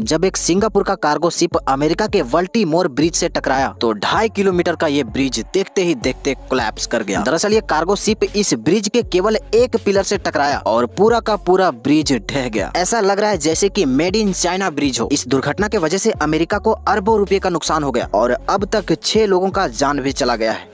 जब एक सिंगापुर का कार्गो शिप अमेरिका के वल्टी मोर ब्रिज से टकराया तो ढाई किलोमीटर का ये ब्रिज देखते ही देखते कोलैप्स कर गया दरअसल ये कार्गो शिप इस ब्रिज के केवल एक पिलर से टकराया और पूरा का पूरा ब्रिज ढह गया ऐसा लग रहा है जैसे कि मेड इन चाइना ब्रिज हो इस दुर्घटना के वजह से अमेरिका को अरबों रुपए का नुकसान हो गया और अब तक छह लोगों का जान भी चला गया है